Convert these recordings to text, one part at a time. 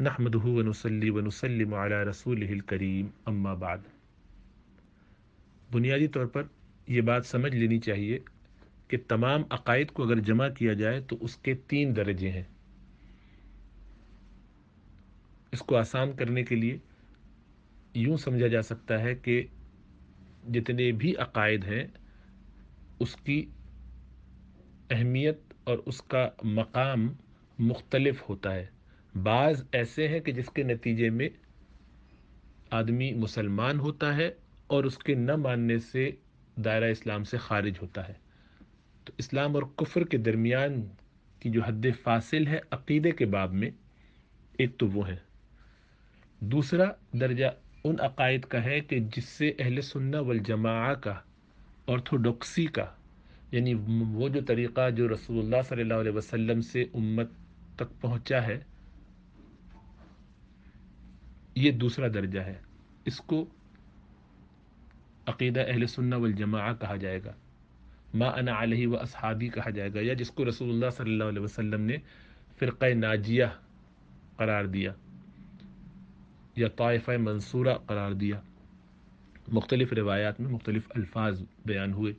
नहमदहू वनसली वनसलम रसूल करीम अम्मा बाद बुनियादी तौर पर यह बात समझ लेनी चाहिए कि तमाम अकायद को अगर जमा किया जाए तो उसके तीन दर्जे हैं इसको आसान करने के लिए यूँ समझा जा सकता है कि जितने भी अकायद हैं उसकी अहमियत और उसका मकाम मुख्तलफ होता है बाज ऐसे हैं कि जिसके नतीजे में आदमी मुसलमान होता है और उसके न मानने से दायरा इस्लाम से खारिज होता है तो इस्लाम और कुफर के दरमियान की जो हद फासिल है अकीदे के बाब में एक तो वो है दूसरा दर्जा उन अकायद का है कि जिससे अहल सुन्ना वल जमा का ऑर्थोडॉक्सी का यानी वो जो तरीक़ा जो रसूल सल्ला वसम से उम्मत तक पहुँचा है ये दूसरा दर्जा है इसको अकीदा अहल सुन्ना वल जमा कहा जाएगा मा अना अलही व असहाबी कहा जाएगा या जिसको रसूलुल्लाह सल्लल्लाहु अलैहि वसल्लम ने फ़िरक़ नाजिया करार दिया या तयफ़ मंसूरा करार दिया मुख्तलिफ़ रिवायात में मुख्तलिफ़ अल्फाज बयान हुए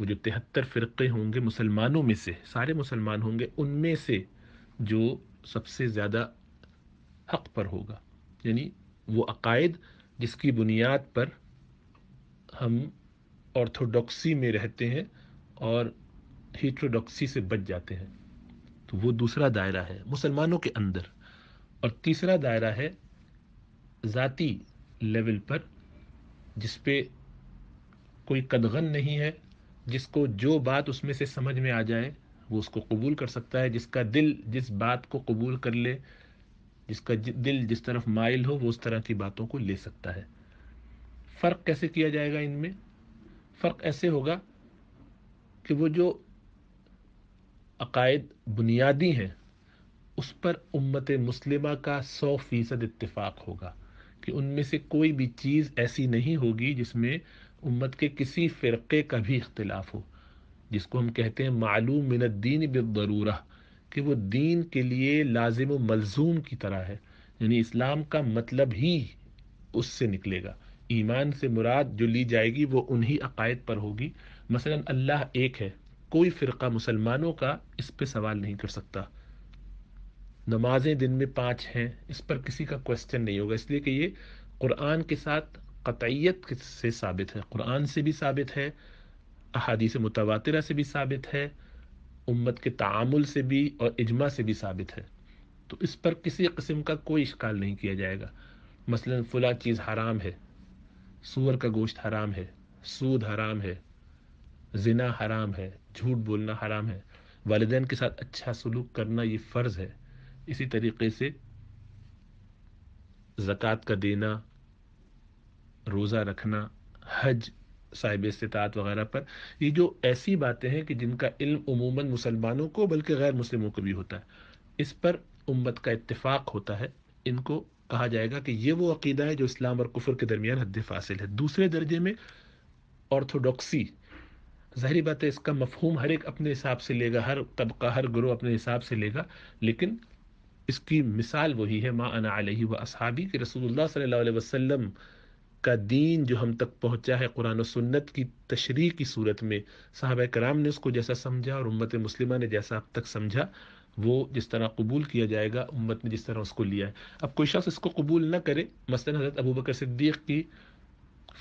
वो जो तिहत्तर फ़िरक़े होंगे मुसलमानों में से सारे मुसलमान होंगे उनमें से जो सबसे ज़्यादा हक पर होगा यानी वो अकायद जिसकी बुनियाद पर हम ऑर्थोडॉक्सी में रहते हैं और हीट्रोडॉक्सी से बच जाते हैं तो वो दूसरा दायरा है मुसलमानों के अंदर और तीसरा दायरा है ज़ाती लेवल पर जिस पे कोई कदगन नहीं है जिसको जो बात उसमें से समझ में आ जाए वो उसको कबूल कर सकता है जिसका दिल जिस बात को कबूल कर ले जिसका दिल जिस तरफ माइल हो वो उस तरह की बातों को ले सकता है फ़र्क कैसे किया जाएगा इनमें फ़र्क ऐसे होगा कि वो जो अकायद बुनियादी हैं उस पर उम्मत मुस्लिमा का सौ फ़ीसद इतफ़ाक़ होगा कि उनमें से कोई भी चीज़ ऐसी नहीं होगी जिसमें उम्मत के किसी फ़िरक़े का भी इख्तलाफ हो जिसको हम कहते हैं मालूम मिनद्दीन बरूरा कि वो दीन के लिए लाजिम मलजूम की तरह है यानी इस्लाम का मतलब ही उससे निकलेगा ईमान से मुराद जो ली जाएगी वो उन्हीं अकायद पर होगी मसलन अल्लाह एक है कोई फ़िरका मुसलमानों का इस पर सवाल नहीं कर सकता नमाजें दिन में पाँच हैं इस पर किसी का क्वेश्चन नहीं होगा इसलिए कि ये कुरान के साथ कतयत से साबित है कुरान से भी साबित है अहादीस मुतवा से भी साबित है उम्मत के तामुल से भी और इजमा से भी साबित है तो इस पर किसी किस्म का कोई इश्काल नहीं किया जाएगा मसलन फ़ला चीज़ हराम है सूअर का गोश्त हराम है सूद हराम है जिना हराम है झूठ बोलना हराम है वालदेन के साथ अच्छा सलूक करना ये फ़र्ज़ है इसी तरीके से ज़क़़त का देना रोज़ा रखना हज साहिब इस्तात वगैरह पर ये जो ऐसी बातें हैं कि जिनका इल्म उमूमा मुसलमानों को बल्कि गैर मुस्लिमों को भी होता है इस पर उम्मत का इतफ़ाक़ होता है इनको कहा जाएगा कि ये वो अकीदा है जो इस्लाम और कुफर के दरमियान हद फासिल है दूसरे दर्जे में ऑर्थोडॉक्सी जहरी बात है इसका मफहूम हर एक अपने हिसाब से लेगा हर तबका हर ग्रोह अपने हिसाब से लेगा लेकिन इसकी मिसाल वही है माँ अना आलही व असहाबी कि रसूल सल्ला अलैहि का दीन जो हम तक पहुंचा है कुरान सुन्नत की तशरी की सूरत में साहब कराम ने उसको जैसा समझा और उम्मत मुस्लिमा ने जैसा अब तक समझा वो जिस तरह कबूल किया जाएगा उम्मत ने जिस तरह उसको लिया है अब कोई शख्स इसको कबूल ना करे मसला हज़रत अबू बकर सिद्दीक़ की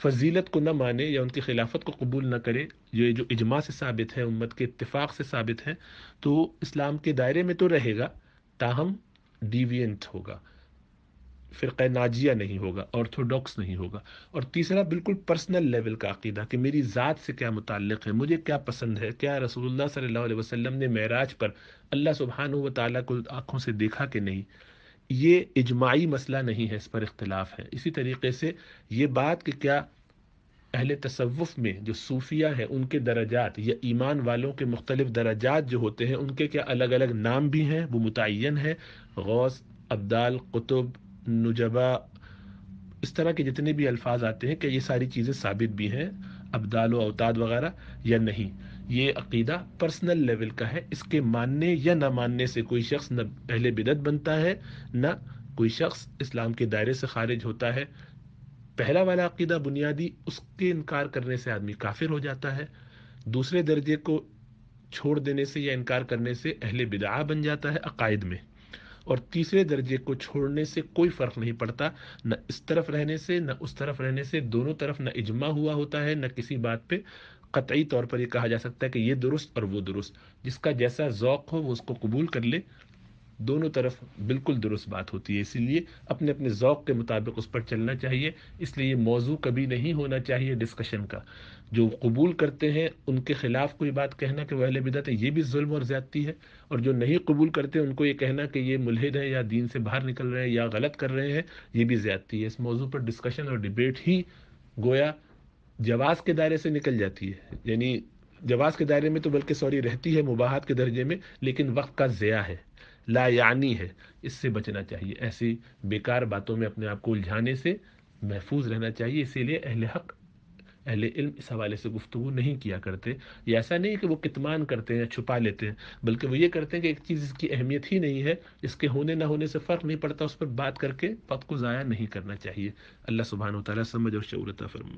फजीलत को ना माने या उनकी खिलाफत को कबूल ना करे ये जो इजमा से साबित है उम्मत के इतफ़ाक़ से साबित है तो इस्लाम के दायरे में तो रहेगा ताहम डिवियंट होगा फ़िरक़ नाजिया नहीं होगा ऑर्थोडॉक्स नहीं होगा और तीसरा बिल्कुल पर्सनल लेवल का अकीदा कि मेरी ज़ात से क्या मुतक़ है मुझे क्या पसंद है क्या रसोल्ला सल्ला अलैहि ने महराज पर अल्लाह सुबहान व ताली को आँखों से देखा कि नहीं ये इजमाही मसला नहीं है इस पर इख्तलाफ है इसी तरीके से ये बात कि क्या अहल तसवुफ़ में जो सूफिया हैं उनके दराजात या ईमान वालों के मुख्तलिफ दराजात जो होते हैं उनके क्या अलग अलग नाम भी हैं वो मुतन है गौस अब्दाल कुतुब नुजबा इस तरह के जितने भी अल्फाज आते हैं कि ये सारी चीज़ें साबित भी हैं अबदाल अवताद वगैरह या नहीं ये अकीदा पर्सनल लेवल का है इसके मानने या ना मानने से कोई शख्स न पहले बिदत बनता है ना कोई शख्स इस्लाम के दायरे से खारिज होता है पहला वाला अकीदा बुनियादी उसके इनकार करने से आदमी काफिर हो जाता है दूसरे दर्जे को छोड़ देने से या इनकार करने से अहले बिदा बन जाता है अकायद में और तीसरे दर्जे को छोड़ने से कोई फ़र्क नहीं पड़ता न इस तरफ रहने से न उस तरफ रहने से दोनों तरफ न इजमा हुआ होता है न किसी बात पे कतई तौर पर यह कहा जा सकता है कि ये दुरुस्त और वो दुरुस्त जिसका जैसा जौक हो वो उसको कबूल कर ले दोनों तरफ बिल्कुल दुरुस्त बात होती है इसीलिए अपने अपने ओक़ के मुताबिक उस पर चलना चाहिए इसलिए मौजू कभी नहीं होना चाहिए डिस्कशन का जो कबूल करते हैं उनके ख़िलाफ़ कोई बात कहना कि वहल बिदत है ये भी जुल्म और ज़्यादती है और जो नहीं कबूल करते उनको ये कहना कि ये मुलहद है या दीन से बाहर निकल रहे हैं या गलत कर रहे हैं ये भी ज़्यादती है इस मौजू पर डिस्कशन और डिबेट ही गोया जवाब के दायरे से निकल जाती है यानी जवाब के दायरे में तो बल्कि सॉरी रहती है मुबाहत के दर्जे में लेकिन वक्त का ज़िया है लायानी है इससे बचना चाहिए ऐसी बेकार बातों में अपने आप को उलझाने से महफूज रहना चाहिए इसीलिए अहल हक अहल इल्म इस हवाले से गुफ्तु नहीं किया करते ये ऐसा नहीं कि वो कितमान करते हैं छुपा लेते हैं बल्कि वो ये करते हैं कि एक चीज़ इसकी अहमियत ही नहीं है इसके होने ना होने से फ़र्क नहीं पड़ता उस पर बात करके वक्त को ज़ाया नहीं करना चाहिए अल्लाह सुबहान तला समझ और शूरता फरमा